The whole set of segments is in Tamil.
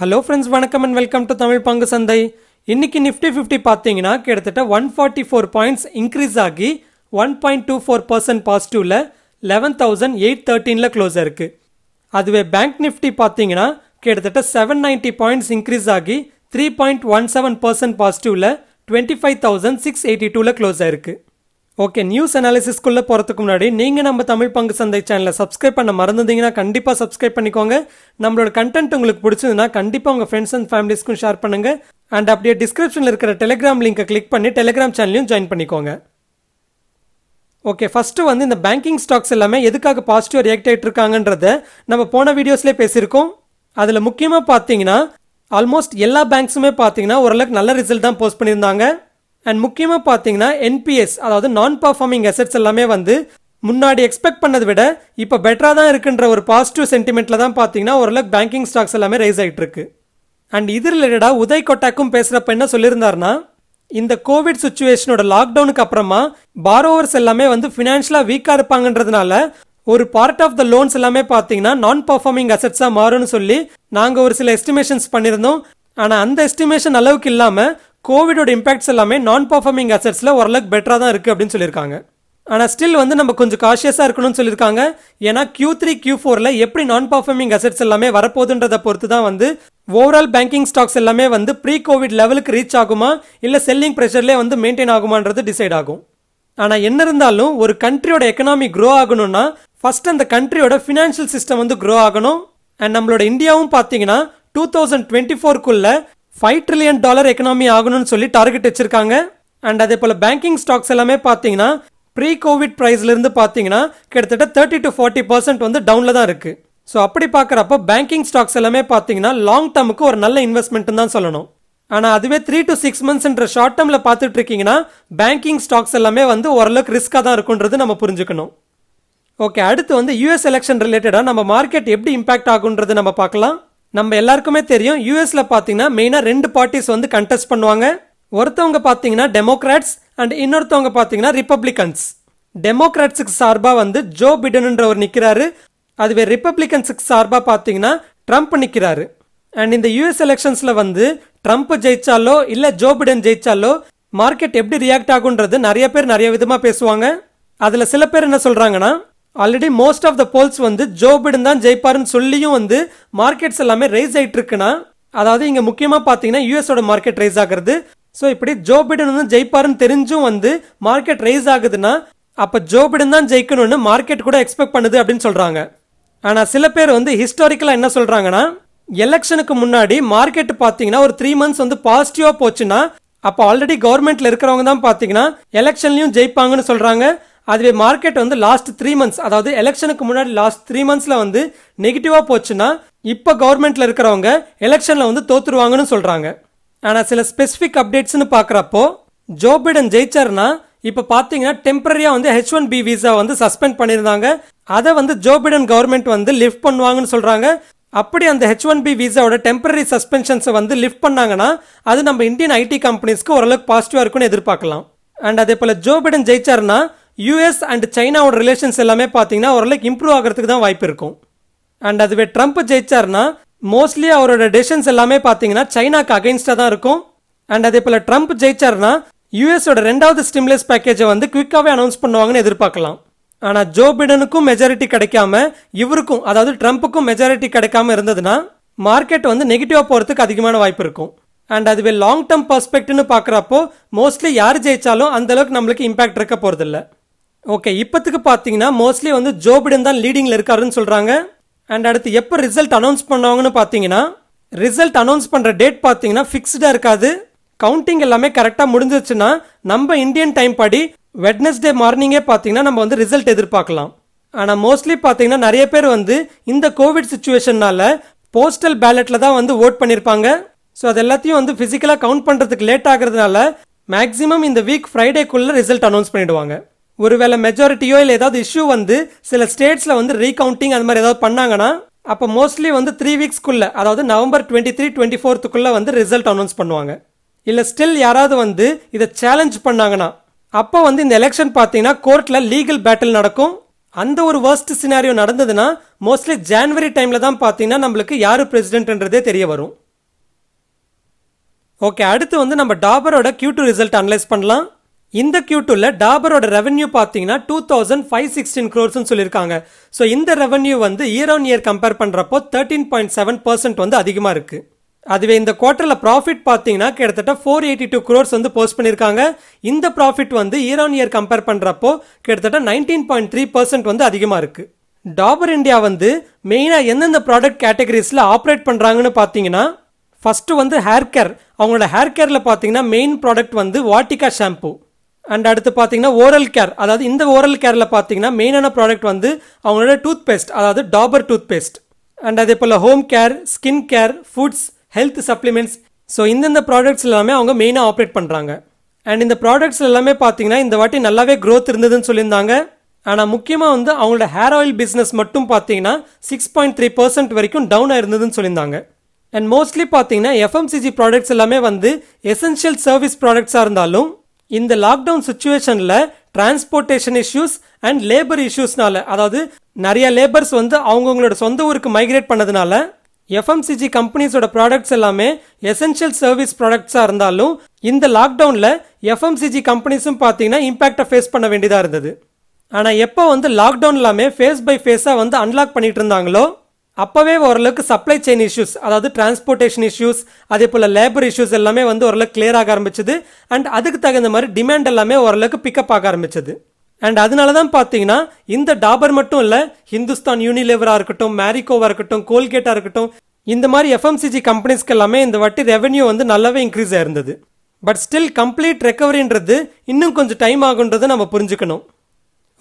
ஹலோ ஃப்ரெண்ட்ஸ் வணக்கம் அண்ட் வெல்கம் டு தமிழ் பங்கு சந்தை இன்றைக்கி நிஃப்டி ஃபிஃப்டி பார்த்தீங்கன்னா கிட்டத்தட்ட one forty four points increase ஆகி one point two four percent பாசிட்டிவில் லெவன் தௌசண்ட் எயிட் தேர்ட்டீனில் க்ளோஸ் ஆயிருக்கு அதுவே பேங்க் நிஃப்டி பார்த்தீங்கன்னா கிட்டத்தட்ட செவன் நைன்ட்டி பாயிண்ட்ஸ் இன்க்ரீஸ் ஆகி three point one seven percent பாசிட்டிவில் twenty five thousand six eighty டூவில் க்ளோஸ் ஆயிருக்கு ஓகே நியூஸ் அனாலிசிஸ்குள்ளே போகிறதுக்கு முன்னாடி நீங்கள் நம்ம தமிழ் பங்கு சந்தை சேனலை சப்ஸ்கிரைப் பண்ண மறந்துதீங்கன்னா கண்டிப்பாக சப்ஸ்கிரைப் பண்ணிக்கோங்க நம்மளோட கண்டென்ட் உங்களுக்கு பிடிச்சதுன்னா கண்டிப்பாக உங்கள் ஃப்ரெண்ட்ஸ் அண்ட் ஃபேமிலிஸ்க்கும் ஷேர் பண்ணுங்கள் அண்ட் அப்படியே டிஸ்கிரிப்ஷனில் இருக்கிற டெலிகிராம் லிங்கை கிளிக் பண்ணி டெலிகிராம் சேனலையும் ஜாயின் பண்ணிக்கோங்க ஓகே ஃபஸ்ட்டு வந்து இந்த பேங்கிங் ஸ்டாக்ஸ் எல்லாமே எதுக்காக பாசிட்டிவாக ரியாக்ட் ஆகிட்டு இருக்காங்கன்றத நம்ம போன வீடியோஸ்லேயே பேசியிருக்கோம் அதில் முக்கியமாக பார்த்தீங்கன்னா ஆல்மோஸ்ட் எல்லா பேங்க்ஸுமே பார்த்தீங்கன்னா ஓரளவுக்கு நல்ல ரிசல்ட் தான் போஸ்ட் பண்ணியிருந்தாங்க அண்ட் முக்கியமாக பார்த்தீங்கன்னா என்பிஎஸ் அதாவது நான் பர்ஃபார்மிங் அசட்ஸ் எல்லாமே வந்து முன்னாடி எக்ஸ்பெக்ட் பண்ணதை விட இப்போ பெட்டராக தான் இருக்குன்ற ஒரு பாசிட்டிவ் சென்டிமெண்ட்டில் தான் பார்த்தீங்கன்னா ஓரளவுக்கு பேங்கிங் ஸ்டாக்ஸ் எல்லாமே ரைஸ் ஆகிட்டு இருக்கு அண்ட் இது ரிலேட்டடாக உதய் கொட்டாக்கும் பேசுகிறப்ப என்ன சொல்லியிருந்தாருன்னா இந்த கோவிட் சுச்சுவேஷனோட லாக்டவுனுக்கு அப்புறமா பாரோவர்ஸ் எல்லாமே வந்து ஃபினான்ஷியலாக வீக்காக இருப்பாங்கன்றதுனால ஒரு பார்ட் ஆஃப் த லோன்ஸ் எல்லாமே பார்த்தீங்கன்னா நான் பர்ஃபார்மிங் அசெட்ஸாக மாறும்னு சொல்லி நாங்கள் ஒரு சில எஸ்டிமேஷன்ஸ் பண்ணியிருந்தோம் ஆனால் அந்த எஸ்டிமேஷன் அளவுக்கு இல்லாமல் கோவிடோட இம்பாக்ட்ஸ் எல்லாமே நான் பர்ஃபார்மிங் அசட்ஸில் ஓரளவுக்கு பெட்டராக தான் இருக்குது அப்படின்னு சொல்லியிருக்காங்க ஆனால் ஸ்டில் வந்து நம்ம கொஞ்சம் காஷியஸாக இருக்கணும்னு சொல்லியிருக்காங்க ஏன்னா கியூ த்ரீ கியூ ஃபோரில் எப்படி நான் பர்ஃபார்மிங் அசட்ஸ் எல்லாமே வரப்போகுதுன்றதை பொறுத்து தான் வந்து ஓவரால் பேங்கிங் ஸ்டாக்ஸ் எல்லாமே வந்து ப்ரீ கோவிட் லெவலுக்கு ரீச் ஆகுமா இல்லை செல்லிங் ப்ரெஷர்லேயே வந்து மெயின்டைன் ஆகுமான்றது டிசைட் ஆகும் ஆனால் என்ன இருந்தாலும் ஒரு கண்ட்ரியோட எக்கனாமி க்ரோ ஆகணும்னா ஃபர்ஸ்ட் அந்த கண்ட்ரியோட ஃபினான்ஷியல் சிஸ்டம் வந்து க்ரோ ஆகணும் அண்ட் நம்மளோட இந்தியாவும் பார்த்தீங்கன்னா டூ தௌசண்ட் டுவெண்ட்டி ஃபோர்க்குள்ள ஃபைவ் ட்ரில்லியன் டாலர் எக்கனாமி ஆகணும்னு சொல்லி டார்கெட் வச்சிருக்காங்க அண்ட் அதே போல் பேங்கிங் ஸ்டாக்ஸ் எல்லாமே பார்த்தீங்கன்னா ப்ரீ கோவிட் ப்ரைஸ்லேருந்து பார்த்தீங்கன்னா கிட்டத்தட்ட தேர்ட்டி டு ஃபார்ட்டி பர்சன்ட் வந்து டவுனில் தான் இருக்குது ஸோ அப்படி பார்க்குறப்ப பேங்கிங் ஸ்டாக்ஸ் எல்லாமே பார்த்தீங்கன்னா லாங் டேர்முக்கு ஒரு நல்ல இன்வெஸ்ட்மெண்ட் தான் சொல்லணும் ஆனால் அதுவே த்ரீ டு சிக்ஸ் மந்த்ஸ்ன்ற ஷார்ட் டேர்மில் பார்த்துட்டு இருக்கீங்கன்னா பேங்கிங் ஸ்டாக்ஸ் எல்லாமே வந்து ஓரளவுக்கு ரிஸ்க்காக தான் இருக்குன்றது நம்ம புரிஞ்சுக்கணும் ஓகே அடுத்து வந்து யூஎஸ் எலெக்ஷன் ரிலேட்டடாக நம்ம மார்க்கெட் எப்படி இம்பாக்ட் ஆகுன்றது நம்ம பார்க்கலாம் நம்ம எல்லாருக்குமே தெரியும் யூஎஸ்ல பார்த்தீங்கன்னா மெயினாக ரெண்டு பார்ட்டிஸ் வந்து கண்டெஸ்ட் பண்ணுவாங்க ஒருத்தவங்க பார்த்தீங்கன்னா டெமோக்ராட்ஸ் அண்ட் இன்னொருத்தவங்க பார்த்தீங்கன்னா ரிப்பப்ளிகன்ஸ் டெமோக்ராட்ஸுக்கு சார்பாக வந்து ஜோ பிடனுன்றவர் நிற்கிறாரு அதுவே ரிப்பப்ளிகன்ஸுக்கு சார்பாக பார்த்தீங்கன்னா ட்ரம்ப் நிற்கிறாரு அண்ட் இந்த யூஎஸ் எலெக்ஷன்ஸில் வந்து ட்ரம்ப் ஜெயிச்சாலோ இல்லை ஜோ பிடன் ஜெயிச்சாலோ மார்க்கெட் எப்படி ரியாக்ட் ஆகுன்றது நிறைய பேர் நிறைய விதமாக பேசுவாங்க அதில் சில பேர் என்ன சொல்கிறாங்கன்னா already most of the polls வந்து ஜோ பிடன் தான் ஜெயிப்பாருன்னு சொல்லியும் வந்து மார்க்கெட்ஸ் எல்லாமே ரைஸ் ஆயிட்டு இருக்குன்னா அதாவது இங்கே முக்கியமாக பார்த்தீங்கன்னா யூஎஸோட மார்க்கெட் ரைஸ் ஆகுறது ஸோ இப்படி ஜோ பிடன் வந்து ஜெயிப்பாருன்னு தெரிஞ்சும் வந்து மார்க்கெட் ரைஸ் ஆகுதுன்னா அப்போ ஜோ பிடன் தான் ஜெயிக்கணும்னு மார்க்கெட் கூட எக்ஸ்பெக்ட் பண்ணுது அப்படின்னு சொல்கிறாங்க ஆனால் சில பேர் வந்து ஹிஸ்டாரிக்கலாக என்ன சொல்கிறாங்கன்னா எலெக்ஷனுக்கு முன்னாடி மார்க்கெட் பார்த்தீங்கன்னா ஒரு த்ரீ மந்த்ஸ் வந்து பாசிட்டிவாக போச்சுன்னா அப்போ ஆல்ரெடி கவர்மெண்ட்ல இருக்கிறவங்க தான் பார்த்தீங்கன்னா எலெக்ஷன்லயும் ஜெயிப்பாங்கன்னு சொல்கிறாங்க அதுவே மார்க்கெட் வந்து லாஸ்ட் த்ரீ மந்த்ஸ் அதாவது எலெக்ஷனுக்கு முன்னாடி லாஸ்ட் த்ரீ மந்த்ஸில் வந்து நெகட்டிவாக போச்சுன்னா இப்போ கவர்மெண்ட்டில் இருக்கிறவங்க எலெக்ஷனில் வந்து தோத்துருவாங்கன்னு சொல்கிறாங்க ஆனால் சில ஸ்பெசிஃபிக் அப்டேட்ஸ்னு பார்க்குறப்போ ஜோ பைடன் ஜெயிச்சார்னா இப்போ பார்த்தீங்கன்னா டெம்பரரியாக வந்து ஹெச் ஒன் பி விசா வந்து சஸ்பெண்ட் பண்ணியிருந்தாங்க அதை வந்து ஜோ பைடன் கவர்மெண்ட் வந்து லிஃப்ட் பண்ணுவாங்கன்னு சொல்கிறாங்க அப்படி அந்த ஹெச் ஒன் பி விசாவோட டெம்பரரி சஸ்பென்ஷன்ஸை வந்து லிஃப்ட் பண்ணாங்கன்னா அது நம்ம இந்தியன் ஐடி கம்பெனிஸ்க்கு ஓரளவுக்கு பாசிட்டிவாக இருக்கும்னு எதிர்பார்க்கலாம் அண்ட் அதே போல் ஜோ பைடன் ஜெயிச்சார்னா யூஎஸ் அண்ட் சைனாவோட ரிலேஷன்ஸ் எல்லாமே பார்த்தீங்கன்னா ஓரளவுக்கு இம்ப்ரூவ் ஆகிறதுக்கு தான் வாய்ப்பு இருக்கும் அண்ட் அதுவே ட்ரம்ப் ஜெயிச்சார்னா மோஸ்ட்லி அவரோட டெசிஷன்ஸ் எல்லாமே பார்த்தீங்கன்னா சைனாக்கு அகைன்ஸ்டாக தான் இருக்கும் அண்ட் அதே போல் ட்ரம்ப் ஜெயிச்சார்னா யூஎஸோட ரெண்டாவது ஸ்டிம்லெஸ் பேக்கேஜை வந்து குவிக்காகவே அனௌன்ஸ் பண்ணுவாங்கன்னு எதிர்பார்க்கலாம் ஆனால் ஜோ பிடனுக்கும் மெஜாரிட்டி கிடைக்காம இவருக்கும் அதாவது ட்ரம்ப்புக்கும் மெஜாரிட்டி கிடைக்காம இருந்ததுன்னா மார்க்கெட் வந்து நெகட்டிவாக போகிறதுக்கு அதிகமான வாய்ப்பு இருக்கும் அண்ட் அதுவே லாங் டேர்ம் பர்ஸ்பெக்ட்னு பார்க்குறப்போ மோஸ்ட்லி யார் ஜெயிச்சாலும் அந்தளவுக்கு நம்மளுக்கு இம்பாக்ட் இருக்க இல்லை ஓகே இப்போத்துக்கு பார்த்தீங்கன்னா மோஸ்ட்லி வந்து ஜோ பிடன் தான் லீடிங்கில் இருக்காருன்னு சொல்கிறாங்க அண்ட் அடுத்து எப்போ ரிசல்ட் அனௌன்ஸ் பண்ணுவாங்கன்னு பார்த்தீங்கன்னா ரிசல்ட் அனௌன்ஸ் பண்ணுற டேட் பார்த்தீங்கன்னா ஃபிக்ஸ்டாக இருக்காது கவுண்டிங் எல்லாமே கரெக்டாக முடிஞ்சிச்சுன்னா நம்ம இந்தியன் டைம் படி வெட்னஸ்டே மார்னிங்கே பார்த்தீங்கன்னா நம்ம வந்து ரிசல்ட் எதிர்பார்க்கலாம் ஆனால் மோஸ்ட்லி பார்த்தீங்கன்னா நிறைய பேர் வந்து இந்த கோவிட் சுச்சுவேஷன்னால போஸ்டல் பேலட்டில் தான் வந்து ஓட் பண்ணியிருப்பாங்க ஸோ அது எல்லாத்தையும் வந்து ஃபிசிக்கலாக கவுண்ட் பண்ணுறதுக்கு லேட் ஆகிறதுனால மேக்ஸிமம் இந்த வீக் ஃப்ரைடேக்குள்ளே ரிசல்ட் அனௌன்ஸ் பண்ணிடுவாங்க ஒருவேளை மெஜாரிட்டியோ இல்லை ஏதாவது இஷ்யூ வந்து சில ஸ்டேட்ஸில் வந்து ரீகவுண்டிங் அந்த மாதிரி ஏதாவது பண்ணாங்கன்னா அப்போ மோஸ்ட்லி வந்து த்ரீ வீக்ஸ்க்குள்ளே அதாவது நவம்பர் டுவெண்ட்டி த்ரீ டுவெண்ட்டி ஃபோர்த்துக்குள்ளே வந்து ரிசல்ட் அனௌன்ஸ் பண்ணுவாங்க இல்லை ஸ்டில் யாராவது வந்து இதை சேலஞ்ச் பண்ணாங்கன்னா அப்போ வந்து இந்த எலெக்ஷன் பார்த்தீங்கன்னா கோர்ட்டில் லீகல் பேட்டில் நடக்கும் அந்த ஒரு வேர்ஸ்ட் சினாரியோ நடந்ததுன்னா மோஸ்ட்லி ஜான்வரி டைமில் தான் பார்த்தீங்கன்னா நம்மளுக்கு யார் பிரசிடென்ட்ன்றதே தெரிய வரும் ஓகே அடுத்து வந்து நம்ம டாபரோட கியூ டூ ரிசல்ட் அனலைஸ் பண்ணலாம் இந்த கியூ டூவில் டாபரோட ரெவன்யூ பார்த்தீங்கன்னா டூ தௌசண்ட் ஃபைவ் சிக்ஸ்டீன் க்ரோர்ஸ்னு சொல்லியிருக்காங்க ஸோ இந்த ரெவன்யூ வந்து இயர் ஆன் இயர் கம்பேர் பண்ணுறப்போ தேர்ட்டீன் பாயிண்ட் செவன் பர்சன்ட் வந்து அதிகமாக இருக்குது அதுவே இந்த குவார்ட்டரில் ப்ராஃபிட் பார்த்தீங்கன்னா கிட்டத்தட்ட ஃபோர் எயிட்டி டூ க்ரோர்ஸ் வந்து போஸ்ட் பண்ணியிருக்காங்க இந்த ப்ராஃபிட் வந்து இயர் ஆன் இயர் கம்பேர் பண்ணுறப்போ கிட்டத்தட்ட நைன்டீன் பாயிண்ட் த்ரீ பர்சன்ட் வந்து அதிகமாக இருக்குது டாபர் இந்தியா வந்து மெயினாக எந்தெந்த ப்ராடக்ட் கேட்டகரிஸில் ஆப்ரேட் பண்ணுறாங்கன்னு பார்த்தீங்கன்னா ஃபஸ்ட்டு வந்து ஹேர் கேர் அவங்களோட ஹேர் கேரில் பார்த்தீங்கன்னா மெயின் ப்ராடக்ட் வந்து வாட்டிகா ஷாம்பூ அண்ட் அடுத்து பார்த்தீங்கன்னா ஓரல் கேர் அதாவது இந்த ஓரல் கேரில் பார்த்தீங்கன்னா மெயினான ப்ராடக்ட் வந்து அவங்களோட டூத் பேஸ்ட் அதாவது டாபர் டூத் பேஸ்ட் அண்ட் அதே போல் home care skin care foods health supplements so இந்தந்த ப்ராடக்ட்ஸ் எல்லாமே அவங்க மெயினாக ஆப்ரேட் பண்ணுறாங்க அண்ட் இந்த ப்ராடக்ட்ஸ் எல்லாமே பார்த்தீங்கன்னா இந்த வாட்டி நல்லாவே க்ரோத் இருந்ததுன்னு சொல்லியிருந்தாங்க ஆனால் முக்கியமாக வந்து அவங்களோட ஹேர் ஆயில் பிஸ்னஸ் மட்டும் பார்த்தீங்கன்னா சிக்ஸ் பாயிண்ட் த்ரீ பர்சன்ட் வரைக்கும் டவுன் ஆயிருந்ததுன்னு சொல்லியிருந்தாங்க அண்ட் மோஸ்ட்லி பார்த்தீங்கன்னா எஃப்எம்சிஜி ப்ராடக்ட்ஸ் எல்லாமே வந்து எசென்ஷியல் சர்வீஸ் ப்ராடக்ட்ஸாக இருந்தாலும் இந்த லாக்டவுன் சுச்சுவேஷனில் டிரான்ஸ்போர்ட்டேஷன் இஷ்யூஸ் அண்ட் லேபர் இஷ்யூஸ்னால அதாவது நிறைய லேபர்ஸ் வந்து அவங்கவுங்களோட சொந்த ஊருக்கு மைக்ரேட் பண்ணதுனால எஃப்எம்சிஜி கம்பெனிஸோட ப்ராடக்ட்ஸ் எல்லாமே எசென்ஷியல் சர்வீஸ் ப்ராடக்ட்ஸாக இருந்தாலும் இந்த லாக்டவுனில் எஃப்எம்சிஜி கம்பெனிஸும் பார்த்தீங்கன்னா இம்பாக்டை ஃபேஸ் பண்ண வேண்டியதாக இருந்தது ஆனால் எப்போ வந்து லாக்டவுன் எல்லாமே ஃபேஸ் பை ஃபேஸாக வந்து அன்லாக் பண்ணிட்டு இருந்தாங்களோ அப்போவே ஓரளவுக்கு சப்ளை செயின் இஷ்யூஸ் அதாவது டிரான்ஸ்போர்ட்டேஷன் இஷ்யூஸ் அதே போல் லேபர் இஷ்யூஸ் எல்லாமே வந்து ஓரளவுக்கு கிளியர் ஆக ஆரம்பிச்சது அண்ட் அதுக்கு தகுந்த மாதிரி டிமாண்ட் எல்லாமே ஓரளவுக்கு பிக்கப் ஆக ஆரம்பிச்சது அண்ட் அதனால தான் பார்த்தீங்கன்னா இந்த டாபர் மட்டும் இல்லை ஹிந்துஸ்தான் யூனிலேவராக இருக்கட்டும் மேரிகோவாக இருக்கட்டும் கோல்கேட்டாக இருக்கட்டும் இந்த மாதிரி எஃப்எம்சிஜி கம்பெனிஸ்க்கு எல்லாமே இந்த வாட்டி ரெவன்யூ வந்து நல்லாவே இன்க்ரீஸ் ஆயிருந்தது பட் ஸ்டில் கம்ப்ளீட் ரெக்கவரின்றது இன்னும் கொஞ்சம் டைம் ஆகுன்றதை நம்ம புரிஞ்சுக்கணும்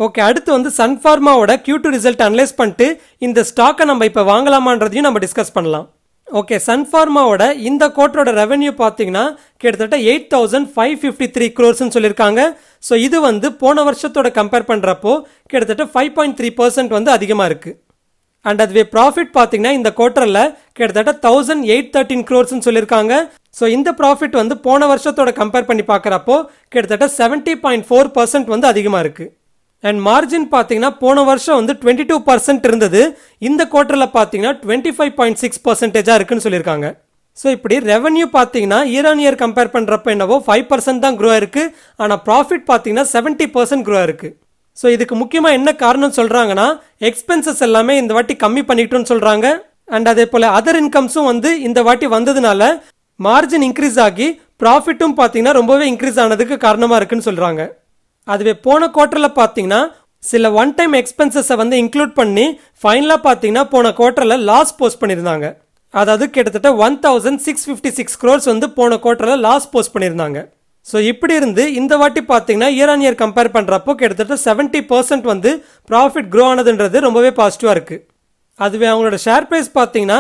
ஓகே அடுத்து வந்து சன்ஃபார்மாவோட கியூ டூ ரிசல்ட் அனலைஸ் பண்ணிட்டு இந்த ஸ்டாக்கை நம்ம இப்போ வாங்கலாமான்றதையும் நம்ம டிஸ்கஸ் பண்ணலாம் ஓகே சன்ஃபார்மாவோட இந்த கோட்டரோட ரெவன்யூ பார்த்தீங்கன்னா கிட்டத்தட்ட eight thousand five fifty three க்ரோர்ஸ்னு சொல்லியிருக்காங்க ஸோ இது வந்து போன வருஷத்தோட கம்பேர் பண்ணுறப்போ கிட்டத்தட்ட ஃபைவ் பாயிண்ட் த்ரீ பர்சன்ட் வந்து அதிகமாக இருக்குது அண்ட் அதுவே ப்ராஃபிட் பார்த்தீங்கன்னா இந்த குவார்ட்டரில் கிட்டத்தட்ட தௌசண்ட் எயிட் தேர்ட்டின் க்ரோர்ஸ்னு சொல்லியிருக்காங்க ஸோ இந்த ப்ராஃபிட் வந்து போன வருஷத்தோட கம்பேர் பண்ணி பார்க்குறப்போ கிட்டத்தட்ட செவன்ட்டி பாயிண்ட் ஃபோர் பர்சன்ட் வந்து அதிகமாக இருக்குது அண்ட் மார்ஜின் பார்த்தீங்கன்னா போன வருஷம் வந்து டுவெண்ட்டி டூ பர்சன்ட் இருந்தது இந்த குவார்டரில் பார்த்தீங்கன்னா டுவெண்ட்டி ஃபைவ் பாயிண்ட் சிக்ஸ் பர்சன்டேஜாக இருக்குன்னு சொல்லியிருக்காங்க ஸோ இப்படி ரெவன்யூ பார்த்தீங்கன்னா இயர் ஆன் இயர் கம்பேர் பண்ணுறப்ப என்னவோ ஃபைவ் பர்சன்ட் தான் க்ரோ இருக்குது ஆனால் ப்ராஃபிட் பார்த்தீங்கன்னா செவன்ட்டி பர்சன்ட் க்ரோ இருக்குது ஸோ இதுக்கு முக்கியமாக என்ன காரணம் சொல்கிறாங்கன்னா எக்ஸ்பென்சஸ் எல்லாமே இந்த வாட்டி கம்மி பண்ணிக்கிட்டோன்னு சொல்கிறாங்க அண்ட் அதே போல் அதர் இன்கம்ஸும் வந்து இந்த வாட்டி வந்ததுனால மார்ஜின் இன்க்ரீஸ் ஆகி ப்ராஃபிட்டும் பார்த்தீங்கன்னா ரொம்பவே இன்க்ரீஸ் ஆனதுக்கு காரணமாக இருக்குன்னு சொல்கிறாங்க அதுவே போன குவார்ட்டரில் பார்த்தீங்கன்னா சில ஒன் டைம் எக்ஸ்பென்சஸை வந்து இன்க்ளூட் பண்ணி ஃபைனலாக பார்த்தீங்கன்னா போன குவார்ட்டரில் லாஸ் போஸ்ட் பண்ணியிருந்தாங்க அதாவது கிட்டத்தட்ட one thousand six fifty six crores வந்து போன குவார்ட்டரில் லாஸ் போஸ்ட் பண்ணியிருந்தாங்க ஸோ இப்படி இருந்து இந்த வாட்டி பார்த்தீங்கன்னா இயர் ஆன் இயர் கம்பேர் பண்ணுறப்போ கிட்டத்தட்ட செவன்ட்டி பர்சன்ட் வந்து ப்ராஃபிட் க்ரோ ஆனதுன்றது ரொம்பவே பாசிட்டிவாக இருக்குது அதுவே அவங்களோட ஷேர் ப்ரைஸ் பார்த்தீங்கன்னா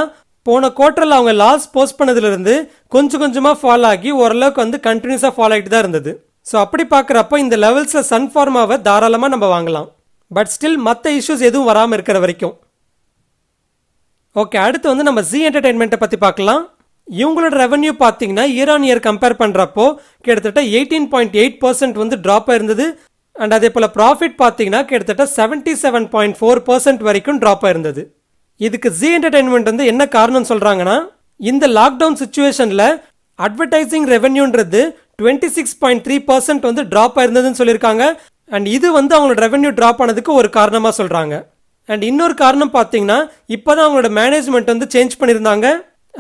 போன குவார்ட்டரில் அவங்க லாஸ் போஸ்ட் பண்ணதுலேருந்து கொஞ்சம் கொஞ்சமாக ஃபாலோ ஆகி ஓரளவுக்கு வந்து கண்டினியூஸாக ஃபால் ஆகிட்டு தான் இருந்தது ஸோ அப்படி பார்க்குறப்ப இந்த லெவல்ஸில் சன்ஃபார்மாவை தாராளமாக நம்ம வாங்கலாம் பட் ஸ்டில் மற்ற இஷ்யூஸ் எதுவும் வராமல் இருக்கிற வரைக்கும் ஓகே அடுத்து வந்து நம்ம ஜி என்டர்டைன்மெண்ட்டை பற்றி பார்க்கலாம் இவங்களோட ரெவன்யூ பார்த்தீங்கன்னா இயர் ஆன் இயர் கம்பேர் பண்ணுறப்போ கிட்டத்தட்ட எயிட்டீன் பாயிண்ட் எயிட் பர்சன்ட் வந்து ட்ராப் ஆயிருந்தது அண்ட் அதே போல் ப்ராஃபிட் பார்த்தீங்கன்னா கிட்டத்தட்ட seventy seven point four percent வரைக்கும் ட்ராப் ஆயிருந்தது இதுக்கு ஜி என்டர்டைன்மெண்ட் வந்து என்ன காரணம்னு சொல்கிறாங்கன்னா இந்த லாக்டவுன் சுச்சுவேஷனில் அட்வர்டைஸிங் ரெவன்யூன்றது twenty six point three percent வந்து ட்ராப் ஆயிருந்ததுன்னு சொல்லியிருக்காங்க அண்ட் இது வந்து அவங்களோட ரெவென்யூ ட்ராப் ஆனதுக்கு ஒரு காரணமாக சொல்கிறாங்க அண்ட் இன்னொரு காரணம் பார்த்தீங்கன்னா இப்போ தான் அவங்களோட மேனேஜ்மெண்ட் வந்து சேஞ்ச் பண்ணியிருந்தாங்க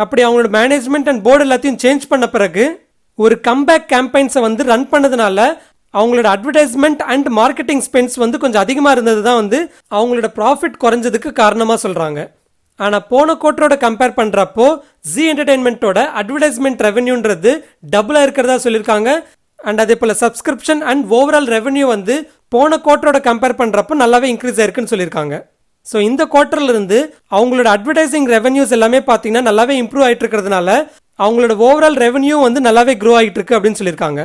அப்படி அவங்களோட மேனேஜ்மெண்ட் அண்ட் போர்டு எல்லாத்தையும் சேஞ்ச் பண்ண பிறகு ஒரு கம்பேக் கேம்பெயின்ஸை வந்து ரன் பண்ணதுனால அவங்களோட அட்வர்டைஸ்மெண்ட் அண்ட் மார்க்கெட்டிங் ஸ்பென்ஸ் வந்து கொஞ்சம் அதிகமாக இருந்தது தான் வந்து அவங்களோட ப்ராஃபிட் குறைஞ்சதுக்கு காரணமாக சொல்கிறாங்க ஆனால் போன கோட்டரோட கம்பேர் பண்ணுறப்போ ஜி என்டர்டைன்மெண்ட்டோட அட்வர்டைஸ்மெண்ட் ரெவன்யூன்றது டபுளாக இருக்கிறதா சொல்லியிருக்காங்க அண்ட் அதே போல் சப்ஸ்கிரிப்ஷன் அண்ட் ஓவரால் ரெவன்யூ வந்து போன கோட்டரோட கம்பேர் பண்ணுறப்போ நல்லாவே இன்க்ரீஸ் ஆயிருக்குன்னு சொல்லியிருக்காங்க ஸோ இந்த குவார்ட்டர்லேருந்து அவங்களோட அட்வர்டைசிங் ரெவன்யூஸ் எல்லாமே பார்த்தீங்கன்னா நல்லாவே இம்ப்ரூவ் ஆகிட்டு இருக்கிறதுனால அவங்களோட ஓவரால் ரெவன்யூ வந்து நல்லாவே க்ரோ ஆகிட்டு இருக்கு அப்படின்னு சொல்லியிருக்காங்க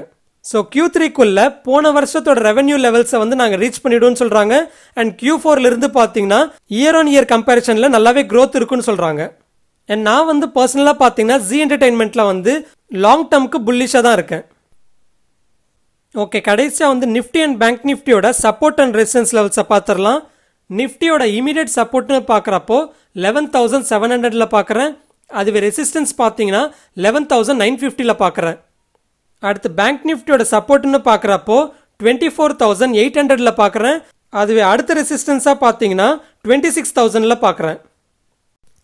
ஸோ கியூ த்ரீக்குள்ளே போன வருஷத்தோட ரெவன்யூ லெவல்ஸை வந்து நாங்கள் ரீச் பண்ணிவிடுவோம்னு சொல்கிறாங்க அண்ட் கியூ ஃபோர்லேருந்து பார்த்தீங்கன்னா இயர் ஆன் இயர் கம்பேரிசனில் நல்லாவே க்ரோத் இருக்குன்னு சொல்கிறாங்க அண்ட் நான் வந்து பர்சனலாக பார்த்தீங்கன்னா ஜி என்டர்டைன்மெண்ட்டில் வந்து லாங் டேர்முக்கு புல்லிஷாக தான் இருக்கேன் ஓகே கடைசியாக வந்து நிஃப்டி அண்ட் பேங்க் நிஃப்டியோட சப்போர்ட் அண்ட் ரெசிஸ்டன்ஸ் லெவல்ஸை பார்த்துடலாம் நிஃப்டியோட இமீடியட் சப்போர்ட்னு பார்க்குறப்போ லெவன் தௌசண்ட் செவன் ஹண்ட்ரடில் பார்க்குறேன் அதுவே ரெசிஸ்டன்ஸ் பார்த்தீங்கன்னா லெவன் தௌசண்ட் நைன் ஃபிஃப்டியில் பார்க்குறேன் அடுத்து பேங்க் நிஃப்டியோட சப்போர்ட்னு பார்க்குறப்போ டுவெண்ட்டி ஃபோர் தௌசண்ட் எயிட் ஹண்ட்ரடில் பார்க்குறேன் அதுவே அடுத்த ரெசிஸ்டன்ஸாக பார்த்தீங்கன்னா டுவெண்ட்டி சிக்ஸ் தௌசண்டில் பார்க்குறேன்